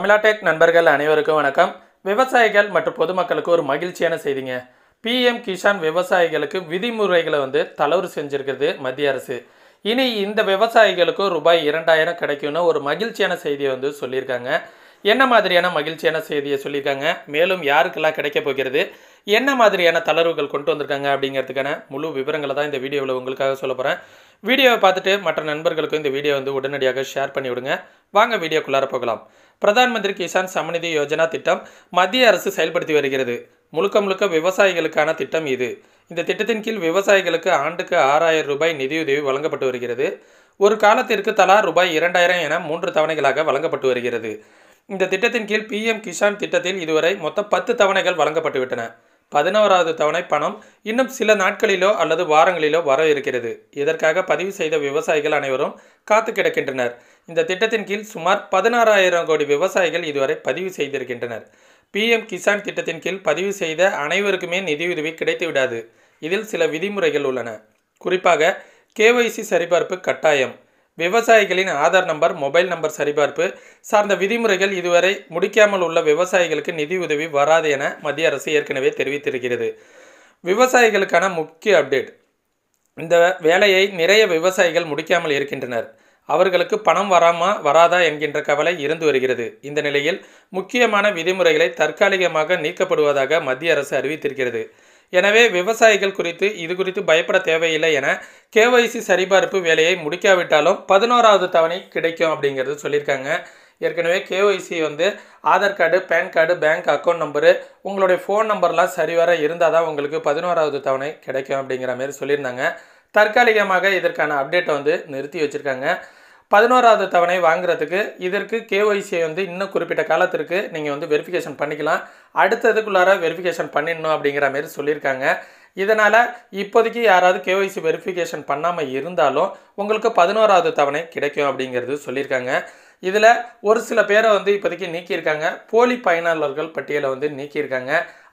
தமிழாடெக் நண்பர்கள் அனைவருக்கும் வணக்கம் விவசாயிகள் மற்றும் பொதுமக்களுக்கு ஒரு மகிழ்ச்சியான செய்திங்க பிஎம் கிஷான் விவசாயிகளுக்கு விதிமுறைகளை வந்து தளர்வு செஞ்சுருக்கிறது மத்திய அரசு இனி இந்த விவசாயிகளுக்கும் ரூபாய் இரண்டாயிரம் கிடைக்கும்னு ஒரு மகிழ்ச்சியான செய்தியை வந்து சொல்லியிருக்காங்க என்ன மாதிரியான மகிழ்ச்சியான செய்தியை சொல்லியிருக்காங்க மேலும் யாருக்கெல்லாம் கிடைக்க போகிறது என்ன மாதிரியான தளர்வுகள் கொண்டு வந்திருக்காங்க அப்படிங்கிறதுக்கான முழு விவரங்களை தான் இந்த வீடியோவில் உங்களுக்காக சொல்ல போகிறேன் வீடியோவை பார்த்துட்டு மற்ற நண்பர்களுக்கும் இந்த வீடியோ வந்து உடனடியாக ஷேர் பண்ணி விடுங்க வாங்க வீடியோக்குள்ளார போகலாம் பிரதான் மந்திரி கிசான் சமநிதி யோஜனா திட்டம் மத்திய அரசு செயல்படுத்தி வருகிறது முழுக்க முழுக்க விவசாயிகளுக்கான திட்டம் இது இந்த திட்டத்தின் கீழ் விவசாயிகளுக்கு ஆண்டுக்கு ஆறாயிரம் ரூபாய் நிதியுதவி வழங்கப்பட்டு வருகிறது ஒரு காலத்திற்கு தலா ரூபாய் இரண்டாயிரம் என மூன்று தவணைகளாக வழங்கப்பட்டு வருகிறது இந்த திட்டத்தின் கீழ் பிஎம் கிஷான் திட்டத்தில் இதுவரை மொத்தம் பத்து தவணைகள் வழங்கப்பட்டுவிட்டன பதினோராவது தவணை பணம் இன்னும் சில நாட்களிலோ அல்லது வாரங்களிலோ வர இருக்கிறது இதற்காக பதிவு செய்த விவசாயிகள் அனைவரும் காத்து கிடக்கின்றனர் இந்த திட்டத்தின் கீழ் சுமார் பதினாறாயிரம் கோடி விவசாயிகள் இதுவரை பதிவு செய்திருக்கின்றனர் பிஎம் கிசான் திட்டத்தின் கீழ் பதிவு செய்த அனைவருக்குமே நிதியுதவி கிடைத்து விடாது இதில் சில விதிமுறைகள் உள்ளன குறிப்பாக கேஒய்சி சரிபார்ப்பு கட்டாயம் விவசாயிகளின் ஆதார் நம்பர் மொபைல் நம்பர் சரிபார்ப்பு சார்ந்த விதிமுறைகள் இதுவரை முடிக்காமல் உள்ள விவசாயிகளுக்கு நிதி உதவி வராது என மத்திய அரசு ஏற்கனவே தெரிவித்திருக்கிறது விவசாயிகளுக்கான முக்கிய அப்டேட் இந்த வேலையை நிறைய விவசாயிகள் முடிக்காமல் இருக்கின்றனர் அவர்களுக்கு பணம் வராமா வராதா என்கின்ற கவலை இருந்து வருகிறது இந்த நிலையில் முக்கியமான விதிமுறைகளை தற்காலிகமாக நீக்கப்படுவதாக மத்திய அரசு அறிவித்திருக்கிறது எனவே விவசாயிகள் குறித்து இது குறித்து பயப்பட தேவையில்லை என கேஒய்சி சரிபார்ப்பு வேலையை முடிக்காவிட்டாலும் பதினோராவது தவணை கிடைக்கும் அப்படிங்கிறது சொல்லியிருக்காங்க ஏற்கனவே கேஒய்சி வந்து Aadhaar card PAN card bank account number உங்களுடைய ஃபோன் நம்பர்லாம் சரிவர இருந்தால் தான் உங்களுக்கு பதினோராவது தவணை கிடைக்கும் அப்படிங்கிற மாதிரி சொல்லியிருந்தாங்க தற்காலிகமாக இதற்கான அப்டேட்டை வந்து நிறுத்தி வச்சுருக்காங்க பதினோராவது தவணை வாங்குறதுக்கு இதற்கு கேஒய்சியை வந்து இன்னும் குறிப்பிட்ட காலத்திற்கு நீங்கள் வந்து வெரிஃபிகேஷன் பண்ணிக்கலாம் அடுத்ததுக்குள்ளார வெரிஃபிகேஷன் பண்ணிடணும் அப்படிங்கிற மாதிரி சொல்லியிருக்காங்க இதனால் இப்போதைக்கு யாராவது கேஒய்சி வெரிஃபிகேஷன் பண்ணாமல் இருந்தாலும் உங்களுக்கு பதினோராவது தவணை கிடைக்கும் அப்படிங்கிறது சொல்லியிருக்காங்க இதில் ஒரு சில பேரை வந்து இப்போதைக்கு நீக்கியிருக்காங்க போலி பயனாளர்கள் பட்டியலை வந்து நீக்கியிருக்காங்க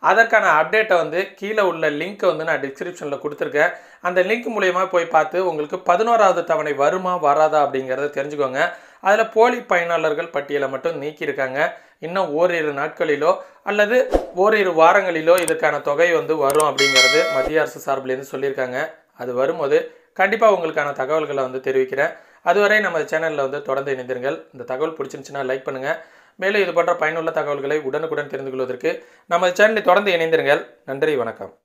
அதற்கான அப்டேட்டை வந்து கீழே உள்ள லிங்க்கை வந்து நான் டிஸ்கிரிப்ஷனில் கொடுத்துருக்கேன் அந்த லிங்க் மூலயமா போய் பார்த்து உங்களுக்கு பதினோராவது தவணை வருமா வராதா அப்படிங்கிறத தெரிஞ்சுக்கோங்க அதில் போலி பயனாளர்கள் பட்டியலை மட்டும் நீக்கியிருக்காங்க இன்னும் ஓரிரு நாட்களிலோ அல்லது ஓரிரு வாரங்களிலோ இதற்கான தொகை வந்து வரும் அப்படிங்கிறது மத்திய அரசு சார்பிலேருந்து சொல்லியிருக்காங்க அது வரும்போது கண்டிப்பாக உங்களுக்கான தகவல்களை வந்து தெரிவிக்கிறேன் அதுவரை நம்ம சேனலில் வந்து தொடர்ந்து இணைந்திருங்கள் இந்த தகவல் பிடிச்சிருந்துச்சுன்னா லைக் பண்ணுங்கள் மேலும் இது போன்ற பயனுள்ள தகவல்களை உடனுக்குடன் தெரிந்து கொள்வதற்கு நமது சேனலை தொடர்ந்து இணைந்திருங்கள் நன்றி வணக்கம்